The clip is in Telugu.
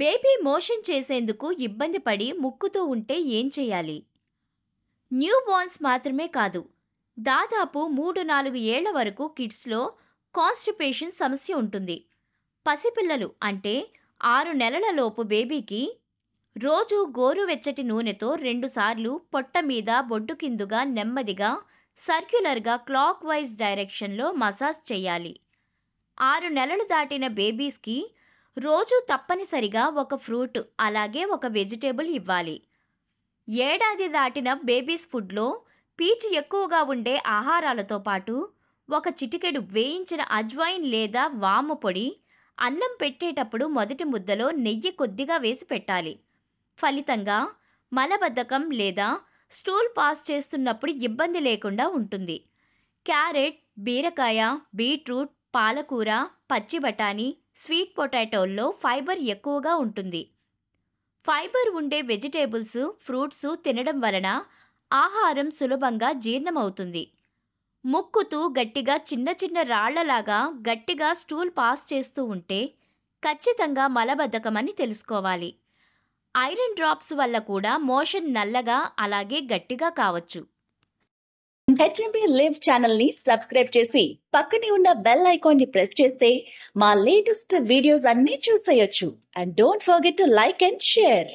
బేబీ మోషన్ చేసేందుకు ఇబ్బంది పడి ముక్కుతూ ఉంటే ఏం చేయాలి న్యూ బోర్న్స్ మాత్రమే కాదు దాదాపు మూడు నాలుగు ఏళ్ల వరకు కిడ్స్లో కాన్స్టిపేషన్ సమస్య ఉంటుంది పసిపిల్లలు అంటే ఆరు నెలలలోపు బేబీకి రోజు గోరువెచ్చటి నూనెతో రెండుసార్లు పొట్ట మీద బొడ్డు కిందుగా నెమ్మదిగా సర్క్యులర్గా క్లాక్ వైజ్ డైరెక్షన్లో మసాజ్ చేయాలి ఆరు నెలలు దాటిన బేబీస్కి రోజు తప్పనిసరిగా ఒక ఫ్రూట్ అలాగే ఒక వెజిటేబుల్ ఇవ్వాలి ఏడాది దాటిన బేబీస్ ఫుడ్లో పీచు ఎక్కువగా ఉండే ఆహారాలతో పాటు ఒక చిటికెడు వేయించిన అజ్వాయిన్ లేదా వాము పొడి అన్నం పెట్టేటప్పుడు మొదటి ముద్దలో నెయ్యి కొద్దిగా వేసి పెట్టాలి ఫలితంగా మలబద్ధకం లేదా స్టూల్ పాస్ చేస్తున్నప్పుడు ఇబ్బంది లేకుండా ఉంటుంది క్యారెట్ బీరకాయ బీట్రూట్ పాలకూర పచ్చి బఠానీ స్వీట్ పొటాటోల్లో ఫైబర్ ఎక్కువగా ఉంటుంది ఫైబర్ ఉండే వెజిటేబుల్స్ ఫ్రూట్స్ తినడం వలన ఆహారం సులభంగా జీర్ణమవుతుంది ముక్కుతూ గట్టిగా చిన్న చిన్న రాళ్లలాగా గట్టిగా స్టూల్ పాస్ చేస్తూ ఉంటే ఖచ్చితంగా మలబద్ధకమని తెలుసుకోవాలి ఐరన్ డ్రాప్స్ వల్ల కూడా మోషన్ నల్లగా అలాగే గట్టిగా కావచ్చు హెచ్ఎంబీ లివ్ ఛానల్ ని సబ్స్క్రైబ్ చేసి పక్కనే ఉన్న బెల్ ఐకాన్ ని ప్రెస్ చేస్తే మా లేటెస్ట్ వీడియోస్ అన్ని చూసేయొచ్చు and don't forget to like and share